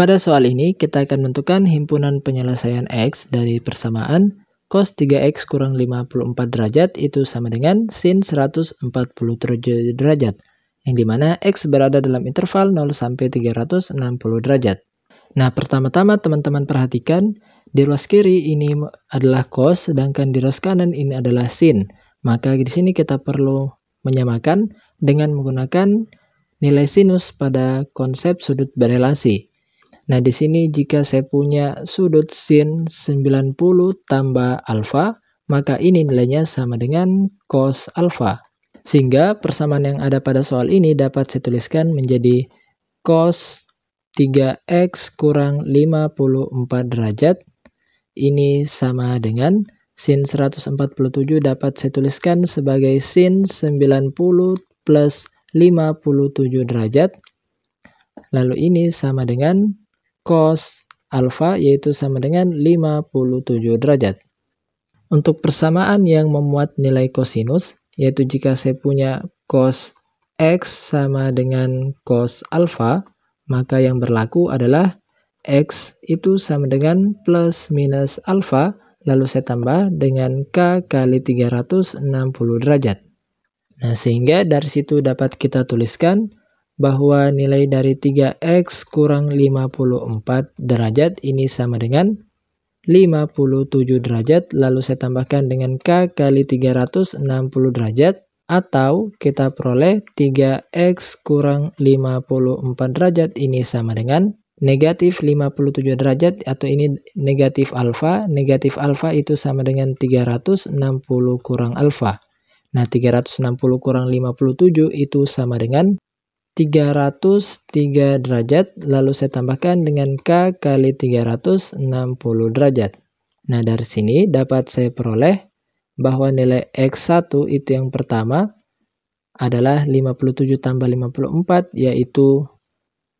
Pada soal ini, kita akan menentukan himpunan penyelesaian X dari persamaan cos 3X kurang 54 derajat itu sama dengan sin 140 derajat, yang dimana X berada dalam interval 0 sampai 360 derajat. Nah, pertama-tama teman-teman perhatikan, di ruas kiri ini adalah cos, sedangkan di ruas kanan ini adalah sin. Maka di sini kita perlu menyamakan dengan menggunakan nilai sinus pada konsep sudut berelasi. Nah, di sini jika saya punya sudut sin 90 tambah alfa, maka ini nilainya sama dengan cos alfa. Sehingga persamaan yang ada pada soal ini dapat saya tuliskan menjadi cos 3x kurang 54 derajat. Ini sama dengan sin 147 dapat saya tuliskan sebagai sin 90 plus 57 derajat. Lalu ini sama dengan cos alfa yaitu sama dengan 57 derajat. Untuk persamaan yang memuat nilai kosinus, yaitu jika saya punya cos x sama dengan cos alfa, maka yang berlaku adalah x itu sama dengan plus minus alfa, lalu saya tambah dengan k kali 360 derajat. Nah, sehingga dari situ dapat kita tuliskan bahwa nilai dari 3x kurang 54 derajat ini sama dengan 57 derajat, lalu saya tambahkan dengan K kali 360 derajat, atau kita peroleh 3x kurang 54 derajat ini sama dengan negatif 57 derajat atau ini negatif alfa. Negatif alfa itu sama dengan 360 kurang alfa. Nah, 360 kurang 57 itu sama dengan 303 derajat, lalu saya tambahkan dengan K kali 360 derajat. Nah, dari sini dapat saya peroleh bahwa nilai X1 itu yang pertama adalah 57 tambah 54, yaitu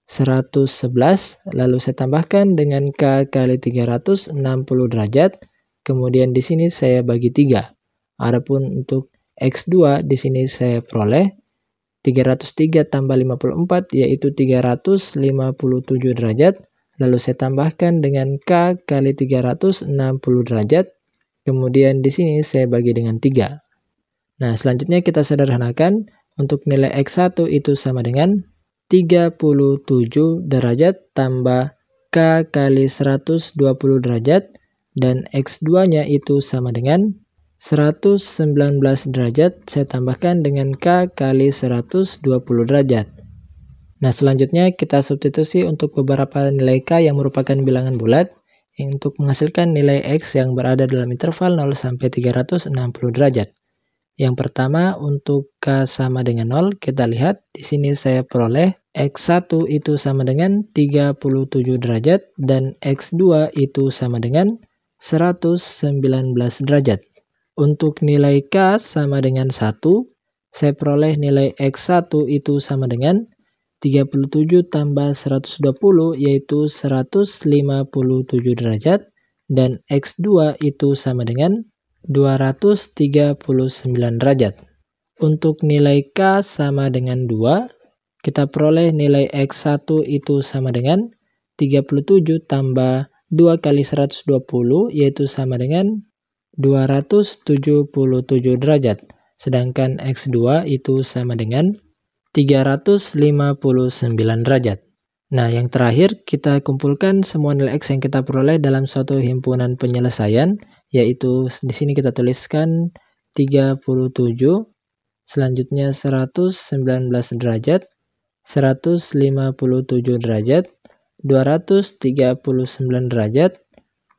111, lalu saya tambahkan dengan K kali 360 derajat, kemudian di sini saya bagi 3. Adapun untuk X2 di sini saya peroleh 303 tambah 54 yaitu 357 derajat. Lalu saya tambahkan dengan K kali 360 derajat. Kemudian di sini saya bagi dengan 3. Nah, selanjutnya kita sederhanakan. Untuk nilai X1 itu sama dengan 37 derajat tambah K kali 120 derajat. Dan X2-nya itu sama dengan 119 derajat saya tambahkan dengan K kali 120 derajat. Nah, selanjutnya kita substitusi untuk beberapa nilai K yang merupakan bilangan bulat untuk menghasilkan nilai X yang berada dalam interval 0 sampai 360 derajat. Yang pertama, untuk K sama dengan 0, kita lihat di sini saya peroleh X1 itu sama dengan 37 derajat dan X2 itu sama dengan 119 derajat. Untuk nilai K sama dengan 1, saya peroleh nilai X1 itu sama dengan 37 tambah 120 yaitu 157 derajat dan X2 itu sama dengan 239 derajat. Untuk nilai K sama dengan 2, kita peroleh nilai X1 itu sama dengan 37 tambah 2 kali 120 yaitu sama dengan 277 derajat, sedangkan X2 itu sama dengan 359 derajat. Nah, yang terakhir kita kumpulkan semua nilai X yang kita peroleh dalam suatu himpunan penyelesaian, yaitu di sini kita tuliskan 37, selanjutnya 119 derajat, 157 derajat, 239 derajat,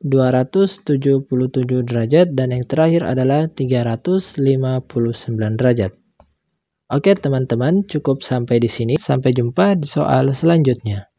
277 derajat dan yang terakhir adalah 359 derajat. Oke teman-teman, cukup sampai di sini. Sampai jumpa di soal selanjutnya.